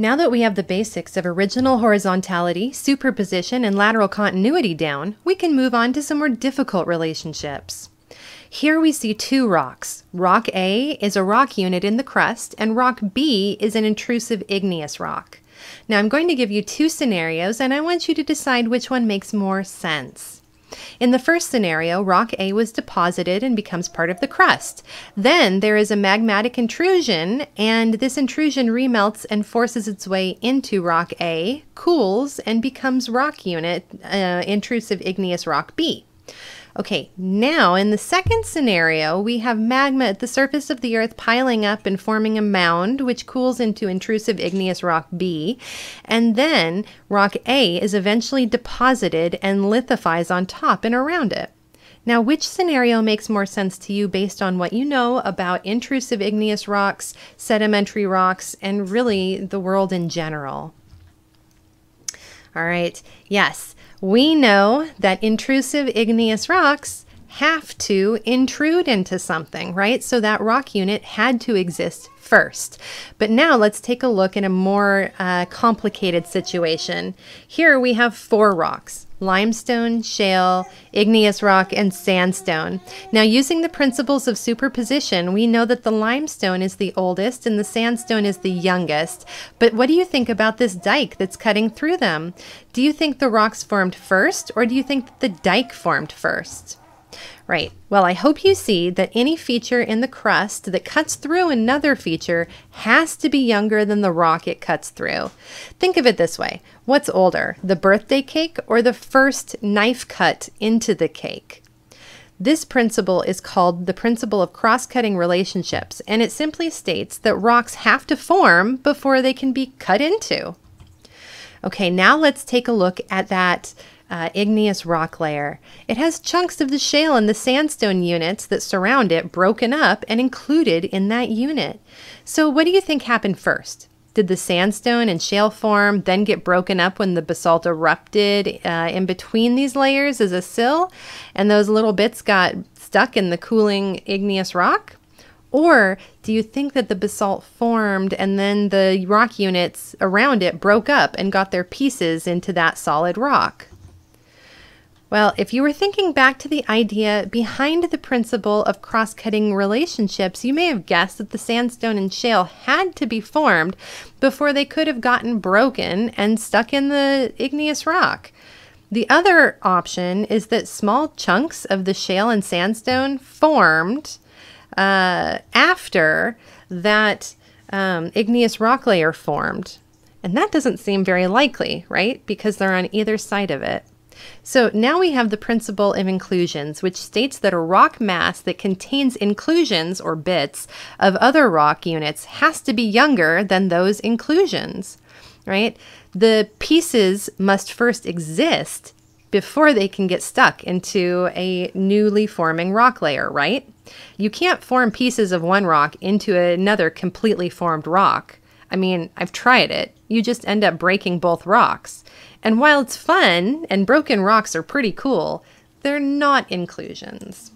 Now that we have the basics of original horizontality, superposition, and lateral continuity down, we can move on to some more difficult relationships. Here we see two rocks. Rock A is a rock unit in the crust, and rock B is an intrusive igneous rock. Now I'm going to give you two scenarios, and I want you to decide which one makes more sense. In the first scenario, rock A was deposited and becomes part of the crust. Then there is a magmatic intrusion, and this intrusion remelts and forces its way into rock A, cools, and becomes rock unit, uh, intrusive igneous rock B. Okay, now in the second scenario, we have magma at the surface of the Earth piling up and forming a mound, which cools into intrusive igneous rock B. And then rock A is eventually deposited and lithifies on top and around it. Now, which scenario makes more sense to you based on what you know about intrusive igneous rocks, sedimentary rocks, and really the world in general? All right. Yes, we know that intrusive igneous rocks have to intrude into something, right? So that rock unit had to exist first. But now let's take a look in a more uh, complicated situation. Here we have four rocks limestone, shale, igneous rock, and sandstone. Now, using the principles of superposition, we know that the limestone is the oldest and the sandstone is the youngest. But what do you think about this dike that's cutting through them? Do you think the rocks formed first, or do you think the dike formed first? Right. Well, I hope you see that any feature in the crust that cuts through another feature has to be younger than the rock it cuts through. Think of it this way what's older, the birthday cake or the first knife cut into the cake? This principle is called the principle of cross cutting relationships, and it simply states that rocks have to form before they can be cut into. Okay, now let's take a look at that uh, igneous rock layer. It has chunks of the shale and the sandstone units that surround it broken up and included in that unit. So, what do you think happened first? Did the sandstone and shale form then get broken up when the basalt erupted uh, in between these layers as a sill and those little bits got stuck in the cooling igneous rock? Or do you think that the basalt formed and then the rock units around it broke up and got their pieces into that solid rock? Well, if you were thinking back to the idea behind the principle of cross cutting relationships, you may have guessed that the sandstone and shale had to be formed before they could have gotten broken and stuck in the igneous rock. The other option is that small chunks of the shale and sandstone formed uh, after that um, igneous rock layer formed. And that doesn't seem very likely, right? Because they're on either side of it. So now we have the principle of inclusions, which states that a rock mass that contains inclusions, or bits, of other rock units has to be younger than those inclusions, right? The pieces must first exist before they can get stuck into a newly forming rock layer, right? You can't form pieces of one rock into another completely formed rock. I mean, I've tried it. You just end up breaking both rocks. And while it's fun, and broken rocks are pretty cool, they're not inclusions.